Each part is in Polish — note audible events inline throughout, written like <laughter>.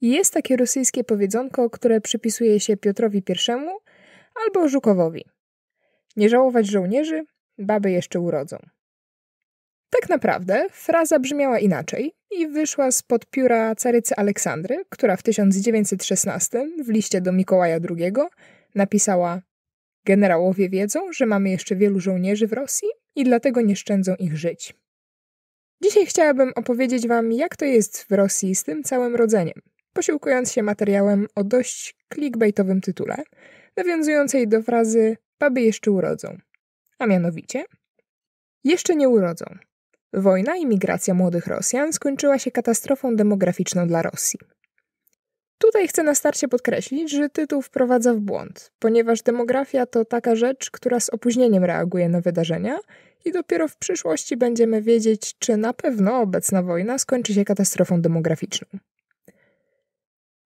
Jest takie rosyjskie powiedzonko, które przypisuje się Piotrowi I albo Żukowowi. Nie żałować żołnierzy, baby jeszcze urodzą. Tak naprawdę fraza brzmiała inaczej i wyszła spod pióra carycy Aleksandry, która w 1916 w liście do Mikołaja II napisała: Generałowie wiedzą, że mamy jeszcze wielu żołnierzy w Rosji i dlatego nie szczędzą ich żyć. Dzisiaj chciałabym opowiedzieć Wam, jak to jest w Rosji z tym całym rodzeniem, posiłkując się materiałem o dość clickbaitowym tytule, nawiązującej do frazy baby jeszcze urodzą. A mianowicie jeszcze nie urodzą. Wojna i migracja młodych Rosjan skończyła się katastrofą demograficzną dla Rosji. Tutaj chcę na starcie podkreślić, że tytuł wprowadza w błąd, ponieważ demografia to taka rzecz, która z opóźnieniem reaguje na wydarzenia i dopiero w przyszłości będziemy wiedzieć, czy na pewno obecna wojna skończy się katastrofą demograficzną.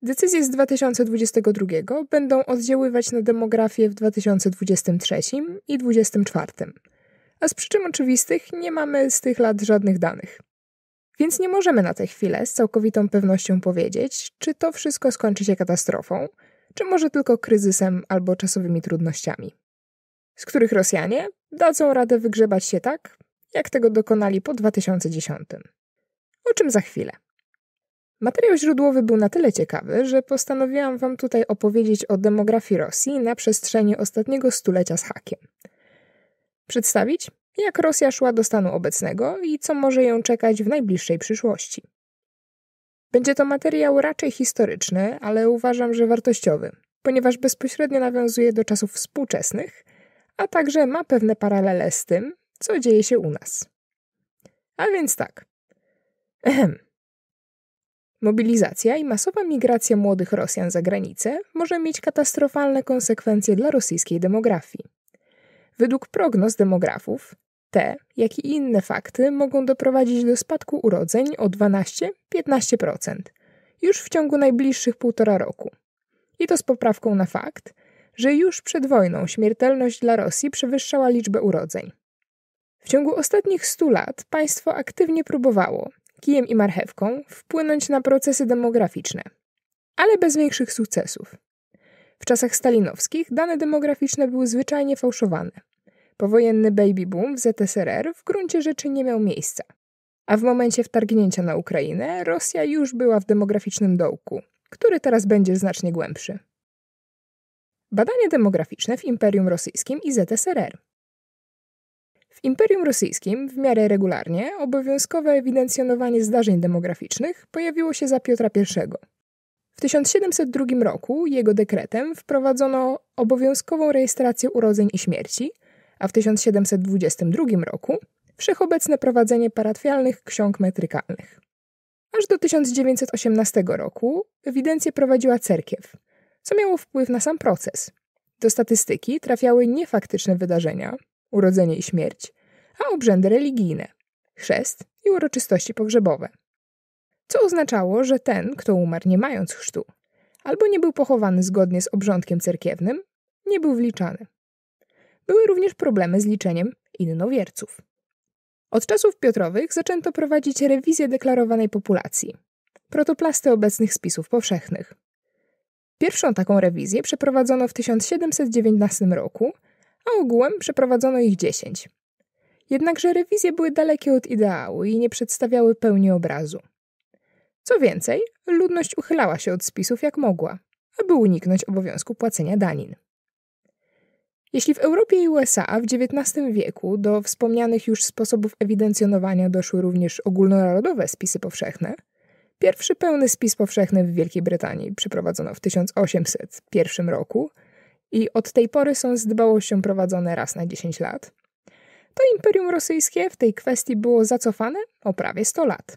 Decyzje z 2022 będą oddziaływać na demografię w 2023 i 2024, a z przyczyn oczywistych nie mamy z tych lat żadnych danych. Więc nie możemy na tę chwilę z całkowitą pewnością powiedzieć, czy to wszystko skończy się katastrofą, czy może tylko kryzysem albo czasowymi trudnościami, z których Rosjanie dadzą radę wygrzebać się tak, jak tego dokonali po 2010. O czym za chwilę. Materiał źródłowy był na tyle ciekawy, że postanowiłam Wam tutaj opowiedzieć o demografii Rosji na przestrzeni ostatniego stulecia z hakiem. Przedstawić, jak Rosja szła do stanu obecnego i co może ją czekać w najbliższej przyszłości. Będzie to materiał raczej historyczny, ale uważam, że wartościowy, ponieważ bezpośrednio nawiązuje do czasów współczesnych, a także ma pewne paralele z tym, co dzieje się u nas. A więc tak. Echem. <clears throat> Mobilizacja i masowa migracja młodych Rosjan za granicę może mieć katastrofalne konsekwencje dla rosyjskiej demografii. Według prognoz demografów, te, jak i inne fakty mogą doprowadzić do spadku urodzeń o 12-15% już w ciągu najbliższych półtora roku. I to z poprawką na fakt, że już przed wojną śmiertelność dla Rosji przewyższała liczbę urodzeń. W ciągu ostatnich 100 lat państwo aktywnie próbowało, kijem i marchewką wpłynąć na procesy demograficzne, ale bez większych sukcesów. W czasach stalinowskich dane demograficzne były zwyczajnie fałszowane. Powojenny baby boom w ZSRR w gruncie rzeczy nie miał miejsca. A w momencie wtargnięcia na Ukrainę Rosja już była w demograficznym dołku, który teraz będzie znacznie głębszy. Badanie demograficzne w Imperium Rosyjskim i ZSRR. W Imperium Rosyjskim w miarę regularnie obowiązkowe ewidencjonowanie zdarzeń demograficznych pojawiło się za Piotra I. W 1702 roku jego dekretem wprowadzono obowiązkową rejestrację urodzeń i śmierci, a w 1722 roku wszechobecne prowadzenie paratwialnych ksiąg metrykalnych. Aż do 1918 roku ewidencję prowadziła cerkiew, co miało wpływ na sam proces. Do statystyki trafiały niefaktyczne wydarzenia, urodzenie i śmierć, a obrzędy religijne, chrzest i uroczystości pogrzebowe. Co oznaczało, że ten, kto umarł nie mając chrztu, albo nie był pochowany zgodnie z obrządkiem cerkiewnym, nie był wliczany. Były również problemy z liczeniem innowierców. Od czasów Piotrowych zaczęto prowadzić rewizję deklarowanej populacji, protoplasty obecnych spisów powszechnych. Pierwszą taką rewizję przeprowadzono w 1719 roku a ogółem przeprowadzono ich 10. Jednakże rewizje były dalekie od ideału i nie przedstawiały pełni obrazu. Co więcej, ludność uchylała się od spisów jak mogła, aby uniknąć obowiązku płacenia danin. Jeśli w Europie i USA w XIX wieku do wspomnianych już sposobów ewidencjonowania doszły również ogólnonarodowe spisy powszechne, pierwszy pełny spis powszechny w Wielkiej Brytanii przeprowadzono w 1801 roku – i od tej pory są z dbałością prowadzone raz na 10 lat, to Imperium Rosyjskie w tej kwestii było zacofane o prawie 100 lat.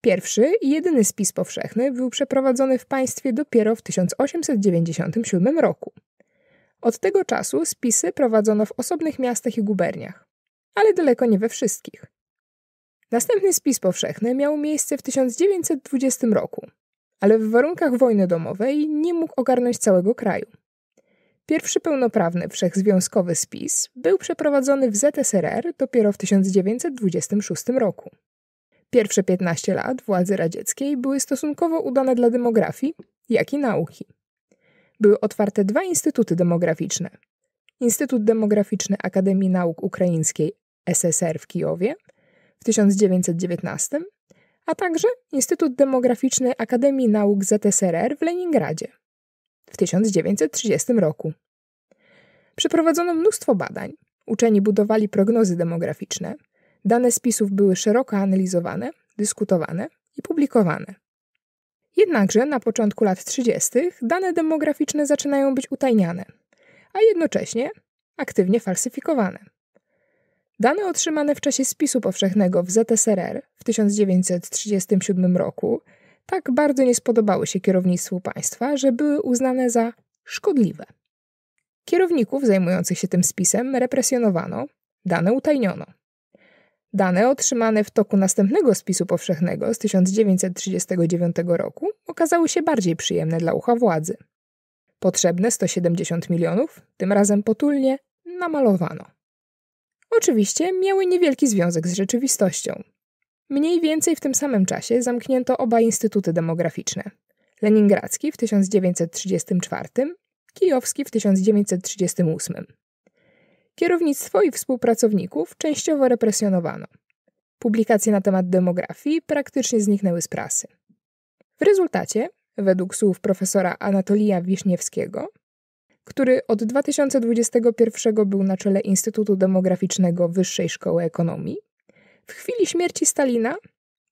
Pierwszy i jedyny spis powszechny był przeprowadzony w państwie dopiero w 1897 roku. Od tego czasu spisy prowadzono w osobnych miastach i guberniach, ale daleko nie we wszystkich. Następny spis powszechny miał miejsce w 1920 roku, ale w warunkach wojny domowej nie mógł ogarnąć całego kraju. Pierwszy pełnoprawny wszechzwiązkowy spis był przeprowadzony w ZSRR dopiero w 1926 roku. Pierwsze 15 lat władzy radzieckiej były stosunkowo udane dla demografii, jak i nauki. Były otwarte dwa instytuty demograficzne. Instytut Demograficzny Akademii Nauk Ukraińskiej SSR w Kijowie w 1919, a także Instytut Demograficzny Akademii Nauk ZSRR w Leningradzie w 1930 roku. Przeprowadzono mnóstwo badań, uczeni budowali prognozy demograficzne, dane spisów były szeroko analizowane, dyskutowane i publikowane. Jednakże na początku lat 30. dane demograficzne zaczynają być utajniane, a jednocześnie aktywnie falsyfikowane. Dane otrzymane w czasie spisu powszechnego w ZSRR w 1937 roku tak bardzo nie spodobały się kierownictwu państwa, że były uznane za szkodliwe. Kierowników zajmujących się tym spisem represjonowano, dane utajniono. Dane otrzymane w toku następnego spisu powszechnego z 1939 roku okazały się bardziej przyjemne dla ucha władzy. Potrzebne 170 milionów, tym razem potulnie, namalowano. Oczywiście miały niewielki związek z rzeczywistością, Mniej więcej w tym samym czasie zamknięto oba instytuty demograficzne. Leningradzki w 1934, kijowski w 1938. Kierownictwo i współpracowników częściowo represjonowano. Publikacje na temat demografii praktycznie zniknęły z prasy. W rezultacie, według słów profesora Anatolija Wiśniewskiego, który od 2021 był na czele Instytutu Demograficznego Wyższej Szkoły Ekonomii, w chwili śmierci Stalina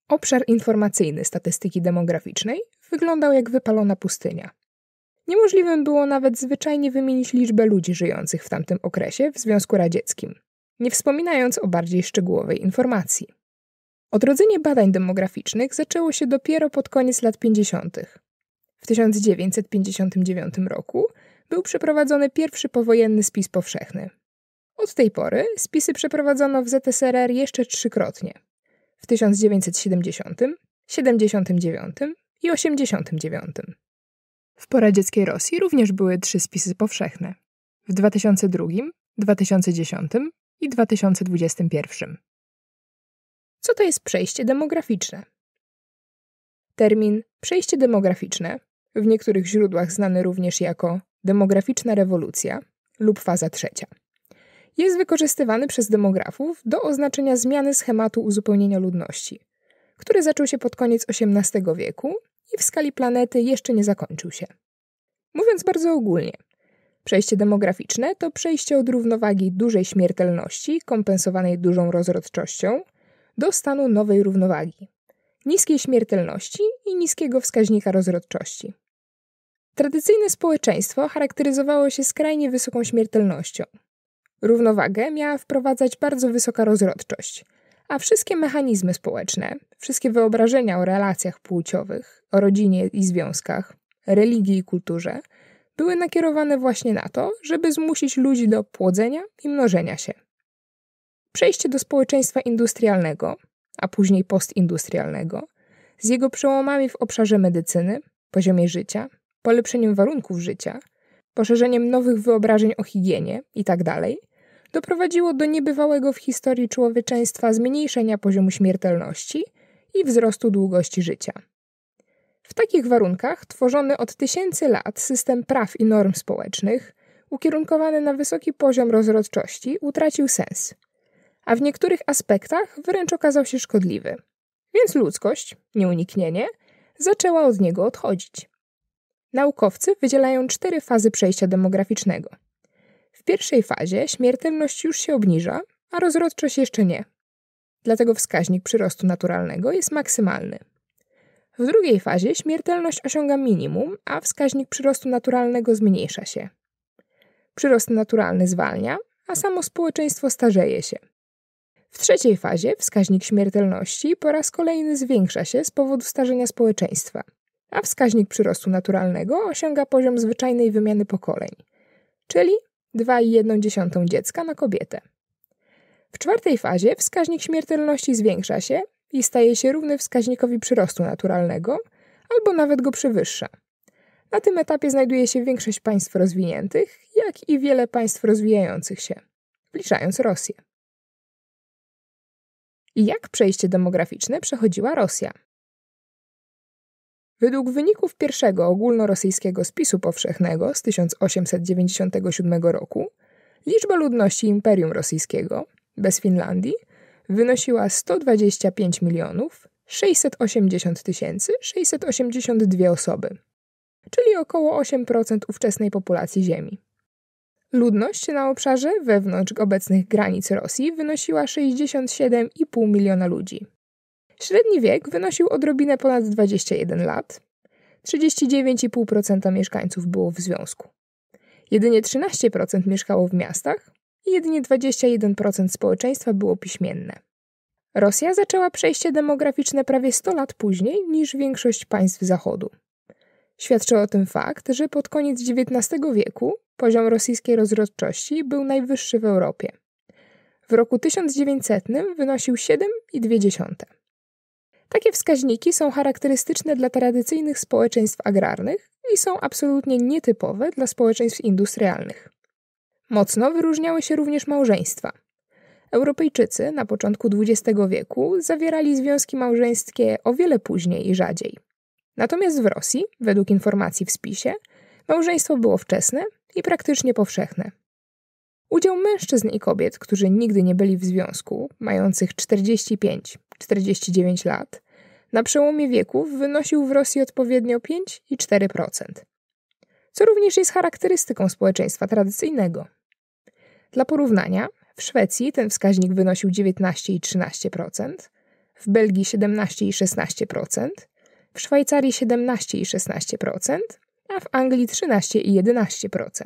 obszar informacyjny statystyki demograficznej wyglądał jak wypalona pustynia. Niemożliwym było nawet zwyczajnie wymienić liczbę ludzi żyjących w tamtym okresie w Związku Radzieckim, nie wspominając o bardziej szczegółowej informacji. Odrodzenie badań demograficznych zaczęło się dopiero pod koniec lat 50. W 1959 roku był przeprowadzony pierwszy powojenny spis powszechny, od tej pory spisy przeprowadzono w ZSRR jeszcze trzykrotnie. W 1970, 79 i 89. W poradzieckiej Rosji również były trzy spisy powszechne. W 2002, 2010 i 2021. Co to jest przejście demograficzne? Termin przejście demograficzne, w niektórych źródłach znany również jako demograficzna rewolucja lub faza trzecia jest wykorzystywany przez demografów do oznaczenia zmiany schematu uzupełnienia ludności, który zaczął się pod koniec XVIII wieku i w skali planety jeszcze nie zakończył się. Mówiąc bardzo ogólnie, przejście demograficzne to przejście od równowagi dużej śmiertelności kompensowanej dużą rozrodczością do stanu nowej równowagi niskiej śmiertelności i niskiego wskaźnika rozrodczości. Tradycyjne społeczeństwo charakteryzowało się skrajnie wysoką śmiertelnością, Równowagę miała wprowadzać bardzo wysoka rozrodczość, a wszystkie mechanizmy społeczne, wszystkie wyobrażenia o relacjach płciowych, o rodzinie i związkach, religii i kulturze były nakierowane właśnie na to, żeby zmusić ludzi do płodzenia i mnożenia się. Przejście do społeczeństwa industrialnego, a później postindustrialnego, z jego przełomami w obszarze medycyny, poziomie życia, polepszeniem warunków życia, poszerzeniem nowych wyobrażeń o higienie itd., tak doprowadziło do niebywałego w historii człowieczeństwa zmniejszenia poziomu śmiertelności i wzrostu długości życia. W takich warunkach tworzony od tysięcy lat system praw i norm społecznych, ukierunkowany na wysoki poziom rozrodczości, utracił sens, a w niektórych aspektach wręcz okazał się szkodliwy. Więc ludzkość, nieuniknienie, zaczęła od niego odchodzić. Naukowcy wydzielają cztery fazy przejścia demograficznego – pierwszej fazie śmiertelność już się obniża, a rozrodczość jeszcze nie. Dlatego wskaźnik przyrostu naturalnego jest maksymalny. W drugiej fazie śmiertelność osiąga minimum, a wskaźnik przyrostu naturalnego zmniejsza się. Przyrost naturalny zwalnia, a samo społeczeństwo starzeje się. W trzeciej fazie wskaźnik śmiertelności po raz kolejny zwiększa się z powodu starzenia społeczeństwa, a wskaźnik przyrostu naturalnego osiąga poziom zwyczajnej wymiany pokoleń, czyli 2,1 dziecka na kobietę. W czwartej fazie wskaźnik śmiertelności zwiększa się i staje się równy wskaźnikowi przyrostu naturalnego, albo nawet go przewyższa. Na tym etapie znajduje się większość państw rozwiniętych, jak i wiele państw rozwijających się, wliczając Rosję. I jak przejście demograficzne przechodziła Rosja, Według wyników pierwszego ogólnorosyjskiego spisu powszechnego z 1897 roku liczba ludności Imperium Rosyjskiego bez Finlandii wynosiła 125 milionów 680 682 osoby, czyli około 8% ówczesnej populacji Ziemi. Ludność na obszarze wewnątrz obecnych granic Rosji wynosiła 67,5 miliona ludzi, Średni wiek wynosił odrobinę ponad 21 lat. 39,5% mieszkańców było w związku. Jedynie 13% mieszkało w miastach i jedynie 21% społeczeństwa było piśmienne. Rosja zaczęła przejście demograficzne prawie 100 lat później niż większość państw Zachodu. Świadczy o tym fakt, że pod koniec XIX wieku poziom rosyjskiej rozrodczości był najwyższy w Europie. W roku 1900 wynosił 7,2. Takie wskaźniki są charakterystyczne dla tradycyjnych społeczeństw agrarnych i są absolutnie nietypowe dla społeczeństw industrialnych. Mocno wyróżniały się również małżeństwa. Europejczycy na początku XX wieku zawierali związki małżeńskie o wiele później i rzadziej. Natomiast w Rosji, według informacji w spisie, małżeństwo było wczesne i praktycznie powszechne. Udział mężczyzn i kobiet, którzy nigdy nie byli w związku, mających 45 49 lat, na przełomie wieków wynosił w Rosji odpowiednio 5 i 4%, co również jest charakterystyką społeczeństwa tradycyjnego. Dla porównania, w Szwecji ten wskaźnik wynosił 19 i 13%, w Belgii 17 i 16%, w Szwajcarii 17 i 16%, a w Anglii 13 i 11%.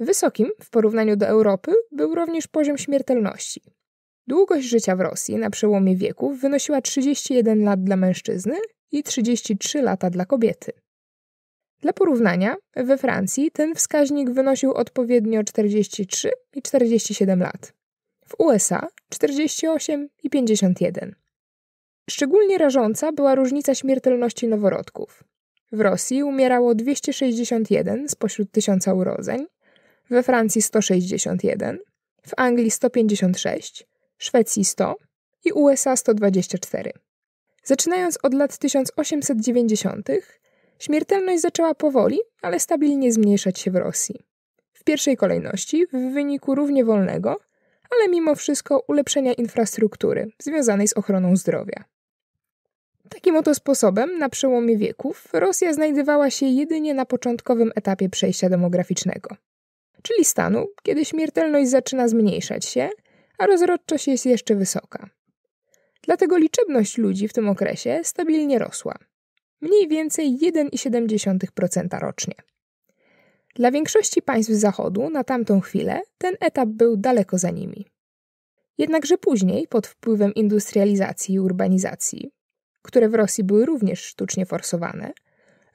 Wysokim w porównaniu do Europy był również poziom śmiertelności Długość życia w Rosji na przełomie wieków wynosiła 31 lat dla mężczyzny i 33 lata dla kobiety. Dla porównania, we Francji ten wskaźnik wynosił odpowiednio 43 i 47 lat. W USA 48 i 51. Szczególnie rażąca była różnica śmiertelności noworodków. W Rosji umierało 261 spośród 1000 urodzeń, we Francji 161, w Anglii 156, Szwecji 100 i USA 124. Zaczynając od lat 1890, śmiertelność zaczęła powoli, ale stabilnie zmniejszać się w Rosji. W pierwszej kolejności w wyniku równie wolnego, ale mimo wszystko ulepszenia infrastruktury związanej z ochroną zdrowia. Takim oto sposobem na przełomie wieków Rosja znajdowała się jedynie na początkowym etapie przejścia demograficznego, czyli stanu, kiedy śmiertelność zaczyna zmniejszać się, a rozrodczość jest jeszcze wysoka. Dlatego liczebność ludzi w tym okresie stabilnie rosła. Mniej więcej 1,7% rocznie. Dla większości państw Zachodu na tamtą chwilę ten etap był daleko za nimi. Jednakże później, pod wpływem industrializacji i urbanizacji, które w Rosji były również sztucznie forsowane,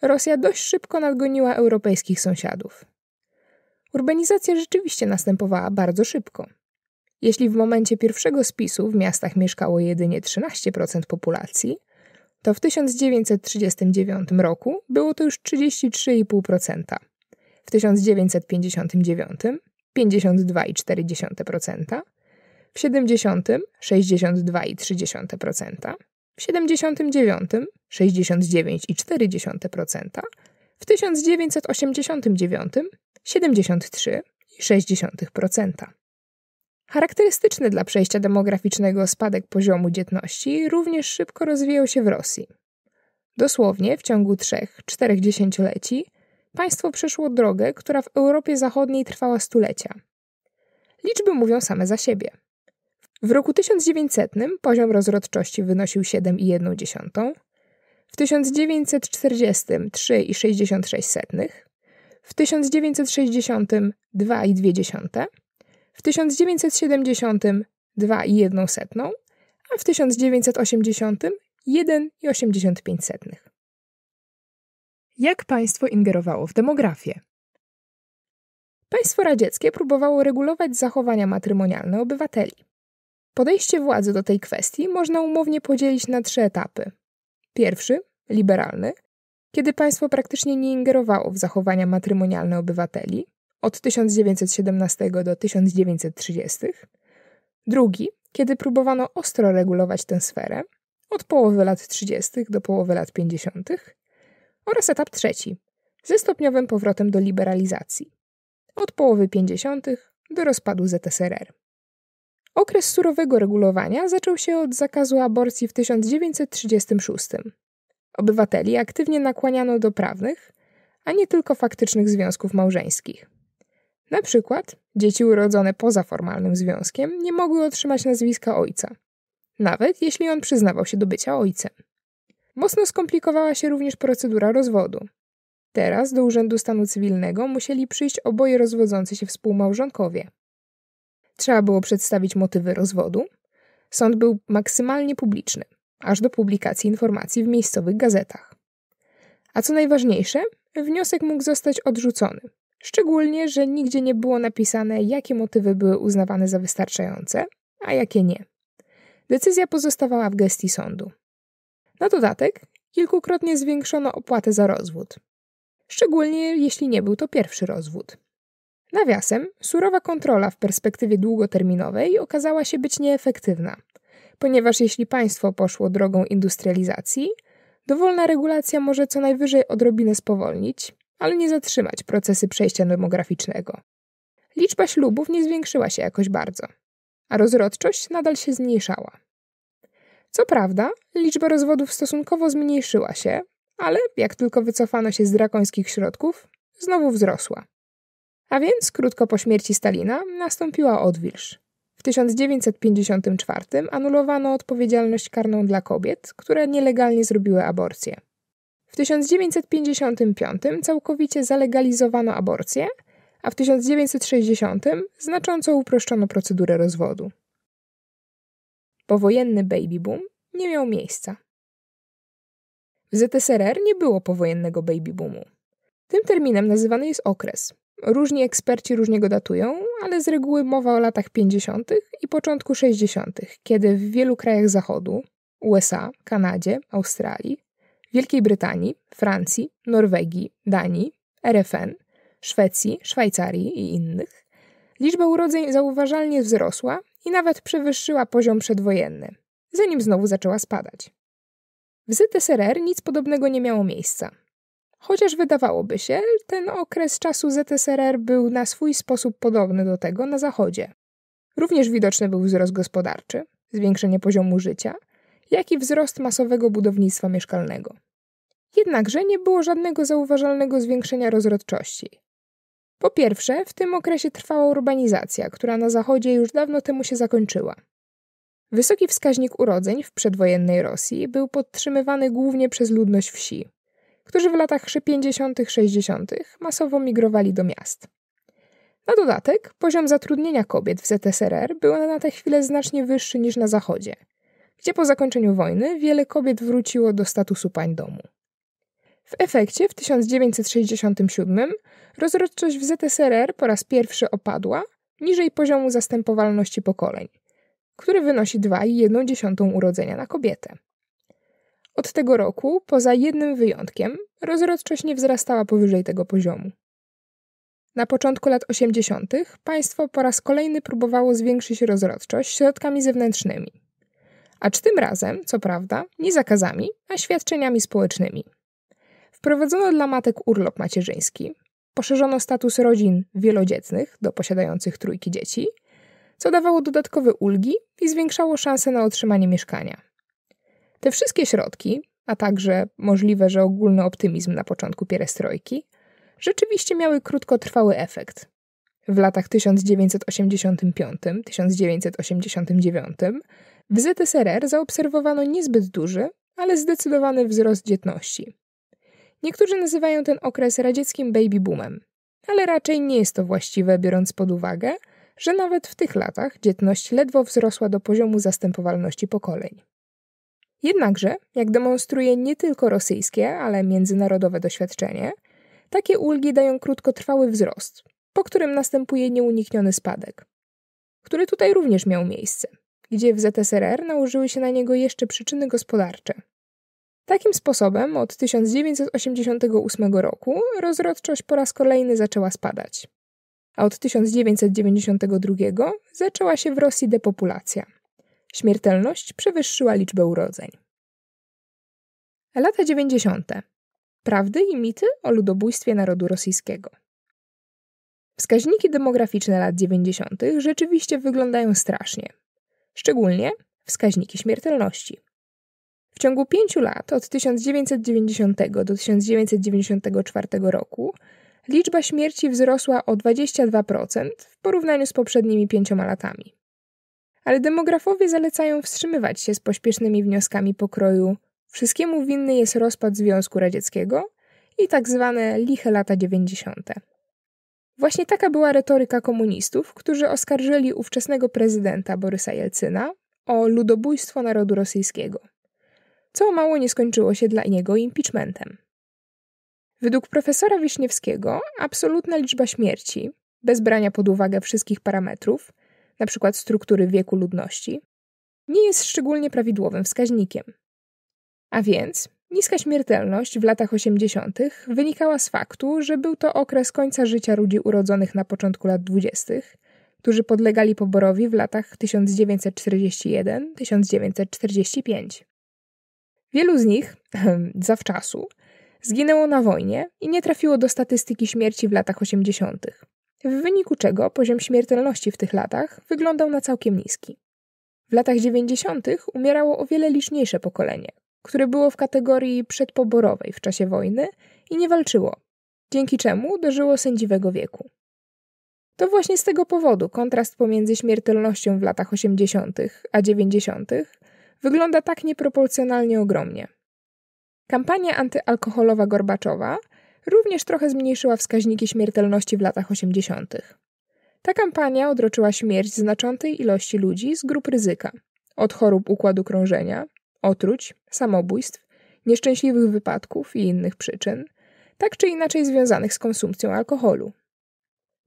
Rosja dość szybko nadgoniła europejskich sąsiadów. Urbanizacja rzeczywiście następowała bardzo szybko – jeśli w momencie pierwszego spisu w miastach mieszkało jedynie 13% populacji, to w 1939 roku było to już 33,5%. W 1959 52,4%, w 70 62,3%, w 79 69,4%, w 1989 73,6%. Charakterystyczny dla przejścia demograficznego spadek poziomu dzietności również szybko rozwijał się w Rosji. Dosłownie w ciągu 3-4 dziesięcioleci państwo przeszło drogę, która w Europie Zachodniej trwała stulecia. Liczby mówią same za siebie. W roku 1900 poziom rozrodczości wynosił 7,1, w 1940 3,66, w 1960 2,2 w 1970 2,01, a w 1980 1,85. Jak państwo ingerowało w demografię? Państwo radzieckie próbowało regulować zachowania matrymonialne obywateli. Podejście władzy do tej kwestii można umownie podzielić na trzy etapy. Pierwszy, liberalny, kiedy państwo praktycznie nie ingerowało w zachowania matrymonialne obywateli, od 1917 do 1930, drugi, kiedy próbowano ostro regulować tę sferę od połowy lat 30. do połowy lat 50. oraz etap trzeci, ze stopniowym powrotem do liberalizacji od połowy 50. do rozpadu ZSRR. Okres surowego regulowania zaczął się od zakazu aborcji w 1936. Obywateli aktywnie nakłaniano do prawnych, a nie tylko faktycznych związków małżeńskich. Na przykład dzieci urodzone poza formalnym związkiem nie mogły otrzymać nazwiska ojca, nawet jeśli on przyznawał się do bycia ojcem. Mocno skomplikowała się również procedura rozwodu. Teraz do Urzędu Stanu Cywilnego musieli przyjść oboje rozwodzący się współmałżonkowie. Trzeba było przedstawić motywy rozwodu. Sąd był maksymalnie publiczny, aż do publikacji informacji w miejscowych gazetach. A co najważniejsze, wniosek mógł zostać odrzucony, Szczególnie, że nigdzie nie było napisane, jakie motywy były uznawane za wystarczające, a jakie nie. Decyzja pozostawała w gestii sądu. Na dodatek, kilkukrotnie zwiększono opłatę za rozwód. Szczególnie jeśli nie był to pierwszy rozwód. Nawiasem, surowa kontrola w perspektywie długoterminowej okazała się być nieefektywna, ponieważ jeśli państwo poszło drogą industrializacji, dowolna regulacja może co najwyżej odrobinę spowolnić, ale nie zatrzymać procesy przejścia demograficznego. Liczba ślubów nie zwiększyła się jakoś bardzo, a rozrodczość nadal się zmniejszała. Co prawda, liczba rozwodów stosunkowo zmniejszyła się, ale jak tylko wycofano się z drakońskich środków, znowu wzrosła. A więc krótko po śmierci Stalina nastąpiła odwilż. W 1954 anulowano odpowiedzialność karną dla kobiet, które nielegalnie zrobiły aborcję. W 1955 całkowicie zalegalizowano aborcję, a w 1960 znacząco uproszczono procedurę rozwodu. Powojenny baby boom nie miał miejsca. W ZSRR nie było powojennego baby boomu. Tym terminem nazywany jest okres. Różni eksperci różnie go datują, ale z reguły mowa o latach 50. i początku 60., kiedy w wielu krajach Zachodu USA, Kanadzie, Australii Wielkiej Brytanii, Francji, Norwegii, Danii, RFN, Szwecji, Szwajcarii i innych, liczba urodzeń zauważalnie wzrosła i nawet przewyższyła poziom przedwojenny, zanim znowu zaczęła spadać. W ZSRR nic podobnego nie miało miejsca. Chociaż wydawałoby się, ten okres czasu ZSRR był na swój sposób podobny do tego na Zachodzie. Również widoczny był wzrost gospodarczy, zwiększenie poziomu życia – jak i wzrost masowego budownictwa mieszkalnego. Jednakże nie było żadnego zauważalnego zwiększenia rozrodczości. Po pierwsze, w tym okresie trwała urbanizacja, która na Zachodzie już dawno temu się zakończyła. Wysoki wskaźnik urodzeń w przedwojennej Rosji był podtrzymywany głównie przez ludność wsi, którzy w latach 50., 60. masowo migrowali do miast. Na dodatek, poziom zatrudnienia kobiet w ZSRR był na tę chwilę znacznie wyższy niż na Zachodzie – gdzie po zakończeniu wojny wiele kobiet wróciło do statusu pań domu. W efekcie w 1967 rozrodczość w ZSRR po raz pierwszy opadła niżej poziomu zastępowalności pokoleń, który wynosi 2,1 urodzenia na kobietę. Od tego roku, poza jednym wyjątkiem, rozrodczość nie wzrastała powyżej tego poziomu. Na początku lat 80. państwo po raz kolejny próbowało zwiększyć rozrodczość środkami zewnętrznymi, acz tym razem, co prawda, nie zakazami, a świadczeniami społecznymi. Wprowadzono dla matek urlop macierzyński, poszerzono status rodzin wielodzietnych do posiadających trójki dzieci, co dawało dodatkowe ulgi i zwiększało szanse na otrzymanie mieszkania. Te wszystkie środki, a także możliwe, że ogólny optymizm na początku pierestrojki, rzeczywiście miały krótkotrwały efekt. W latach 1985-1989 w ZSRR zaobserwowano niezbyt duży, ale zdecydowany wzrost dzietności. Niektórzy nazywają ten okres radzieckim baby boomem, ale raczej nie jest to właściwe, biorąc pod uwagę, że nawet w tych latach dzietność ledwo wzrosła do poziomu zastępowalności pokoleń. Jednakże, jak demonstruje nie tylko rosyjskie, ale międzynarodowe doświadczenie, takie ulgi dają krótkotrwały wzrost, po którym następuje nieunikniony spadek, który tutaj również miał miejsce gdzie w ZSRR nałożyły się na niego jeszcze przyczyny gospodarcze. Takim sposobem od 1988 roku rozrodczość po raz kolejny zaczęła spadać, a od 1992 zaczęła się w Rosji depopulacja. Śmiertelność przewyższyła liczbę urodzeń. Lata 90. Prawdy i mity o ludobójstwie narodu rosyjskiego. Wskaźniki demograficzne lat 90. rzeczywiście wyglądają strasznie, szczególnie wskaźniki śmiertelności. W ciągu pięciu lat, od 1990 do 1994 roku, liczba śmierci wzrosła o 22% w porównaniu z poprzednimi pięcioma latami. Ale demografowie zalecają wstrzymywać się z pośpiesznymi wnioskami pokroju wszystkiemu winny jest rozpad Związku Radzieckiego i tak zwane liche lata 90. Właśnie taka była retoryka komunistów, którzy oskarżyli ówczesnego prezydenta Borysa Jelcyna o ludobójstwo narodu rosyjskiego, co mało nie skończyło się dla niego impeachmentem. Według profesora Wiśniewskiego absolutna liczba śmierci, bez brania pod uwagę wszystkich parametrów, np. struktury wieku ludności, nie jest szczególnie prawidłowym wskaźnikiem. A więc Niska śmiertelność w latach 80. wynikała z faktu, że był to okres końca życia ludzi urodzonych na początku lat 20., którzy podlegali poborowi w latach 1941-1945. Wielu z nich, zawczasu, zginęło na wojnie i nie trafiło do statystyki śmierci w latach 80., w wyniku czego poziom śmiertelności w tych latach wyglądał na całkiem niski. W latach 90. umierało o wiele liczniejsze pokolenie, które było w kategorii przedpoborowej w czasie wojny i nie walczyło, dzięki czemu dożyło sędziwego wieku. To właśnie z tego powodu kontrast pomiędzy śmiertelnością w latach 80. a 90. wygląda tak nieproporcjonalnie ogromnie. Kampania antyalkoholowa Gorbaczowa również trochę zmniejszyła wskaźniki śmiertelności w latach 80. Ta kampania odroczyła śmierć znaczącej ilości ludzi z grup ryzyka, od chorób układu krążenia, otruć, samobójstw, nieszczęśliwych wypadków i innych przyczyn, tak czy inaczej związanych z konsumpcją alkoholu.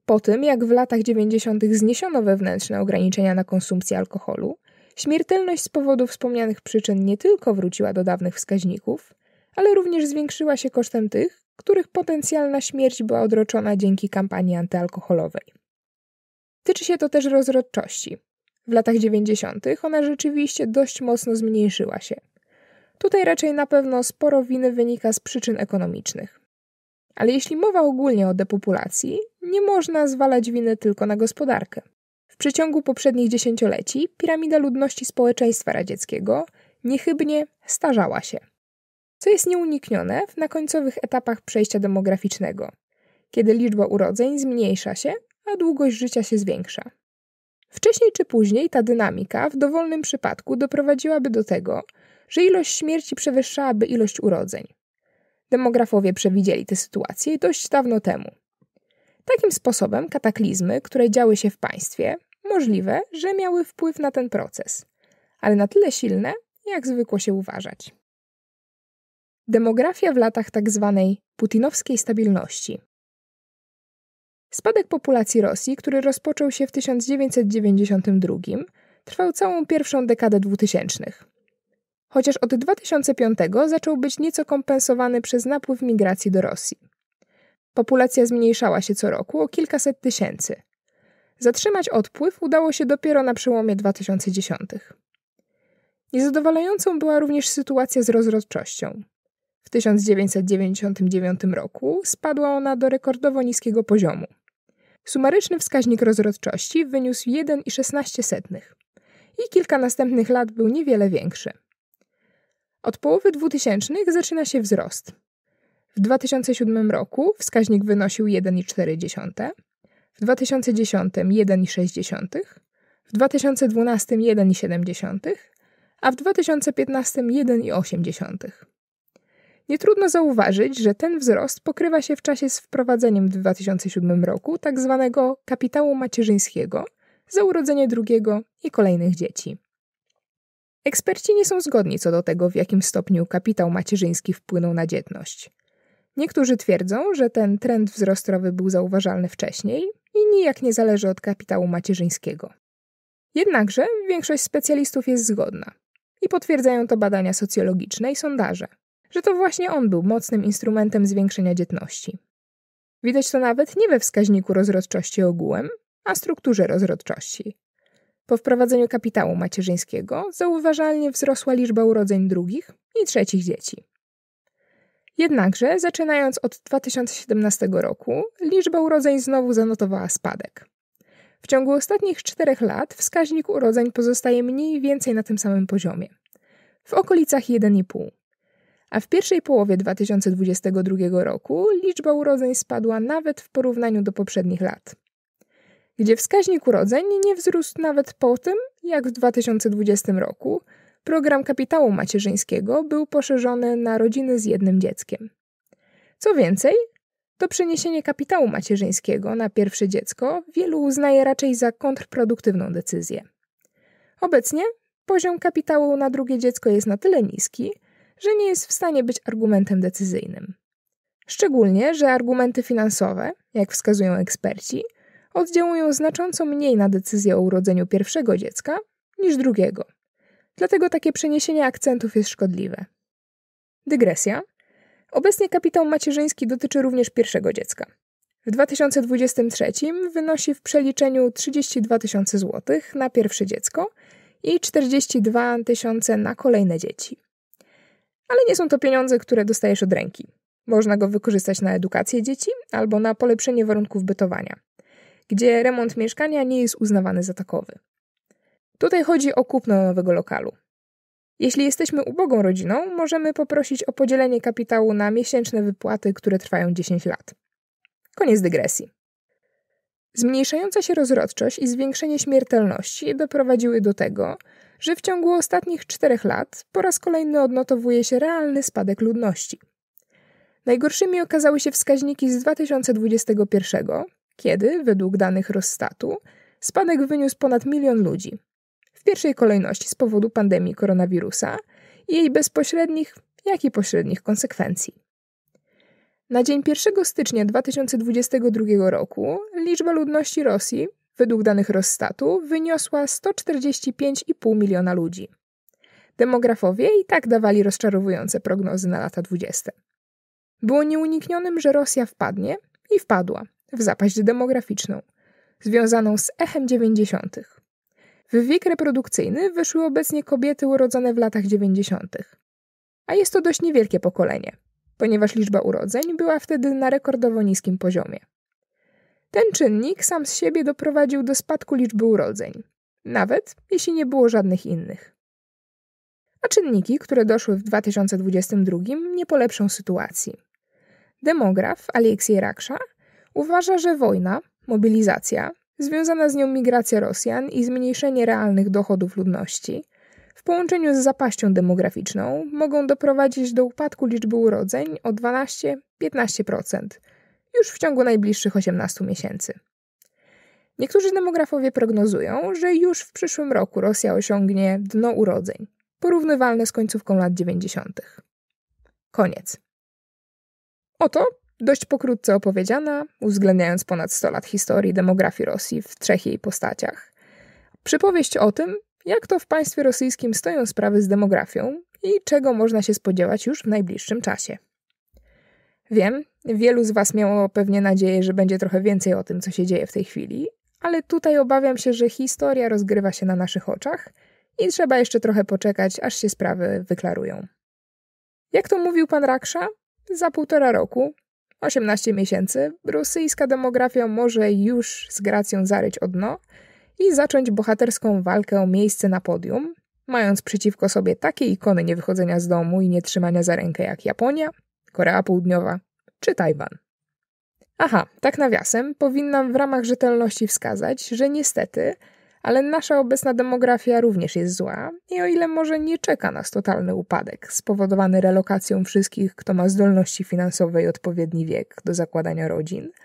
Po tym, jak w latach 90. zniesiono wewnętrzne ograniczenia na konsumpcję alkoholu, śmiertelność z powodu wspomnianych przyczyn nie tylko wróciła do dawnych wskaźników, ale również zwiększyła się kosztem tych, których potencjalna śmierć była odroczona dzięki kampanii antyalkoholowej. Tyczy się to też rozrodczości, w latach 90. ona rzeczywiście dość mocno zmniejszyła się. Tutaj raczej na pewno sporo winy wynika z przyczyn ekonomicznych. Ale jeśli mowa ogólnie o depopulacji, nie można zwalać winy tylko na gospodarkę. W przeciągu poprzednich dziesięcioleci piramida ludności społeczeństwa radzieckiego niechybnie starzała się, co jest nieuniknione na końcowych etapach przejścia demograficznego, kiedy liczba urodzeń zmniejsza się, a długość życia się zwiększa. Wcześniej czy później ta dynamika w dowolnym przypadku doprowadziłaby do tego, że ilość śmierci przewyższałaby ilość urodzeń. Demografowie przewidzieli tę sytuację dość dawno temu. Takim sposobem kataklizmy, które działy się w państwie, możliwe, że miały wpływ na ten proces, ale na tyle silne, jak zwykło się uważać. Demografia w latach tzw. Tak putinowskiej stabilności Spadek populacji Rosji, który rozpoczął się w 1992, trwał całą pierwszą dekadę 2000. Chociaż od 2005 zaczął być nieco kompensowany przez napływ migracji do Rosji. Populacja zmniejszała się co roku o kilkaset tysięcy. Zatrzymać odpływ udało się dopiero na przełomie 2010. Niezadowalającą była również sytuacja z rozrodczością. W 1999 roku spadła ona do rekordowo niskiego poziomu Sumaryczny wskaźnik rozrodczości wyniósł 1,16 i kilka następnych lat był niewiele większy. Od połowy 2000 zaczyna się wzrost. W 2007 roku wskaźnik wynosił 1,4, w 2010 1,6, w 2012 1,7, a w 2015 1,8. Nie trudno zauważyć, że ten wzrost pokrywa się w czasie z wprowadzeniem w 2007 roku tzw. Tak kapitału macierzyńskiego za urodzenie drugiego i kolejnych dzieci. Eksperci nie są zgodni co do tego, w jakim stopniu kapitał macierzyński wpłynął na dzietność. Niektórzy twierdzą, że ten trend wzrostowy był zauważalny wcześniej i nijak nie zależy od kapitału macierzyńskiego. Jednakże większość specjalistów jest zgodna i potwierdzają to badania socjologiczne i sondaże – że to właśnie on był mocnym instrumentem zwiększenia dzietności. Widać to nawet nie we wskaźniku rozrodczości ogółem, a strukturze rozrodczości. Po wprowadzeniu kapitału macierzyńskiego zauważalnie wzrosła liczba urodzeń drugich i trzecich dzieci. Jednakże, zaczynając od 2017 roku, liczba urodzeń znowu zanotowała spadek. W ciągu ostatnich czterech lat wskaźnik urodzeń pozostaje mniej więcej na tym samym poziomie w okolicach 1,5 a w pierwszej połowie 2022 roku liczba urodzeń spadła nawet w porównaniu do poprzednich lat. Gdzie wskaźnik urodzeń nie wzrósł nawet po tym, jak w 2020 roku program kapitału macierzyńskiego był poszerzony na rodziny z jednym dzieckiem. Co więcej, to przeniesienie kapitału macierzyńskiego na pierwsze dziecko wielu uznaje raczej za kontrproduktywną decyzję. Obecnie poziom kapitału na drugie dziecko jest na tyle niski, że nie jest w stanie być argumentem decyzyjnym. Szczególnie, że argumenty finansowe, jak wskazują eksperci, oddziałują znacząco mniej na decyzję o urodzeniu pierwszego dziecka niż drugiego. Dlatego takie przeniesienie akcentów jest szkodliwe. Dygresja. Obecnie kapitał macierzyński dotyczy również pierwszego dziecka. W 2023 wynosi w przeliczeniu 32 tysiące złotych na pierwsze dziecko i 42 tysiące na kolejne dzieci ale nie są to pieniądze, które dostajesz od ręki. Można go wykorzystać na edukację dzieci albo na polepszenie warunków bytowania, gdzie remont mieszkania nie jest uznawany za takowy. Tutaj chodzi o kupno nowego lokalu. Jeśli jesteśmy ubogą rodziną, możemy poprosić o podzielenie kapitału na miesięczne wypłaty, które trwają 10 lat. Koniec dygresji. Zmniejszająca się rozrodczość i zwiększenie śmiertelności doprowadziły do tego, że w ciągu ostatnich czterech lat po raz kolejny odnotowuje się realny spadek ludności. Najgorszymi okazały się wskaźniki z 2021, kiedy, według danych Rostatu, spadek wyniósł ponad milion ludzi. W pierwszej kolejności z powodu pandemii koronawirusa i jej bezpośrednich, jak i pośrednich konsekwencji. Na dzień 1 stycznia 2022 roku liczba ludności Rosji, według danych Rosstatu, wyniosła 145,5 miliona ludzi. Demografowie i tak dawali rozczarowujące prognozy na lata 20. Było nieuniknionym, że Rosja wpadnie i wpadła w zapaść demograficzną, związaną z echem 90. W wiek reprodukcyjny wyszły obecnie kobiety urodzone w latach 90. A jest to dość niewielkie pokolenie, ponieważ liczba urodzeń była wtedy na rekordowo niskim poziomie. Ten czynnik sam z siebie doprowadził do spadku liczby urodzeń, nawet jeśli nie było żadnych innych. A czynniki, które doszły w 2022, nie polepszą sytuacji. Demograf Aleksiej Raksza uważa, że wojna, mobilizacja, związana z nią migracja Rosjan i zmniejszenie realnych dochodów ludności w połączeniu z zapaścią demograficzną mogą doprowadzić do upadku liczby urodzeń o 12-15% już w ciągu najbliższych 18 miesięcy. Niektórzy demografowie prognozują, że już w przyszłym roku Rosja osiągnie dno urodzeń, porównywalne z końcówką lat 90. Koniec. Oto dość pokrótce opowiedziana, uwzględniając ponad 100 lat historii demografii Rosji w trzech jej postaciach, przypowieść o tym, jak to w państwie rosyjskim stoją sprawy z demografią i czego można się spodziewać już w najbliższym czasie. Wiem, wielu z Was miało pewnie nadzieję, że będzie trochę więcej o tym, co się dzieje w tej chwili, ale tutaj obawiam się, że historia rozgrywa się na naszych oczach i trzeba jeszcze trochę poczekać, aż się sprawy wyklarują. Jak to mówił pan Raksza? Za półtora roku, 18 miesięcy, rosyjska demografia może już z gracją zaryć o dno, i zacząć bohaterską walkę o miejsce na podium, mając przeciwko sobie takie ikony niewychodzenia z domu i nietrzymania za rękę jak Japonia, Korea Południowa czy Tajwan. Aha, tak nawiasem, powinnam w ramach rzetelności wskazać, że niestety, ale nasza obecna demografia również jest zła i o ile może nie czeka nas totalny upadek spowodowany relokacją wszystkich, kto ma zdolności finansowe i odpowiedni wiek do zakładania rodzin –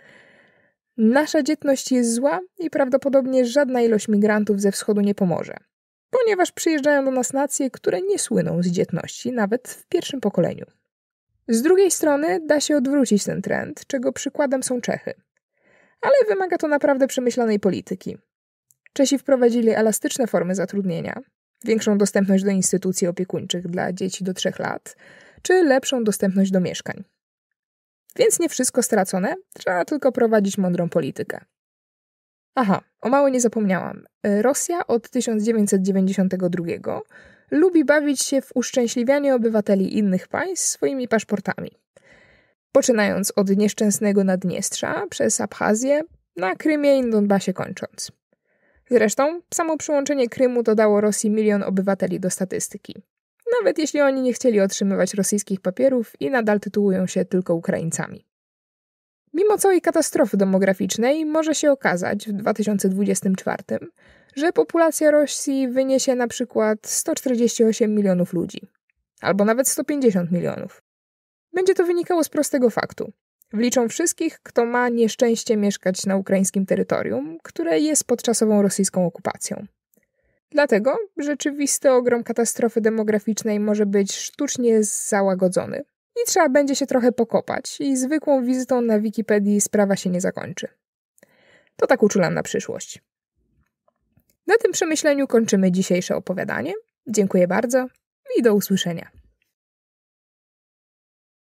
Nasza dzietność jest zła i prawdopodobnie żadna ilość migrantów ze wschodu nie pomoże, ponieważ przyjeżdżają do nas nacje, które nie słyną z dzietności nawet w pierwszym pokoleniu. Z drugiej strony da się odwrócić ten trend, czego przykładem są Czechy. Ale wymaga to naprawdę przemyślanej polityki. Czesi wprowadzili elastyczne formy zatrudnienia, większą dostępność do instytucji opiekuńczych dla dzieci do trzech lat, czy lepszą dostępność do mieszkań. Więc nie wszystko stracone, trzeba tylko prowadzić mądrą politykę. Aha, o mało nie zapomniałam. E, Rosja od 1992 lubi bawić się w uszczęśliwianie obywateli innych państw swoimi paszportami. Poczynając od nieszczęsnego Naddniestrza przez Abchazję, na Krymie i Donbasie kończąc. Zresztą, samo przyłączenie Krymu dodało Rosji milion obywateli do statystyki nawet jeśli oni nie chcieli otrzymywać rosyjskich papierów i nadal tytułują się tylko Ukraińcami. Mimo całej katastrofy demograficznej może się okazać w 2024, że populacja Rosji wyniesie na przykład 148 milionów ludzi, albo nawet 150 milionów. Będzie to wynikało z prostego faktu. Wliczą wszystkich, kto ma nieszczęście mieszkać na ukraińskim terytorium, które jest podczasową rosyjską okupacją. Dlatego rzeczywisty ogrom katastrofy demograficznej może być sztucznie załagodzony. I trzeba będzie się trochę pokopać, i zwykłą wizytą na Wikipedii sprawa się nie zakończy. To tak uczulam na przyszłość. Na tym przemyśleniu kończymy dzisiejsze opowiadanie. Dziękuję bardzo i do usłyszenia.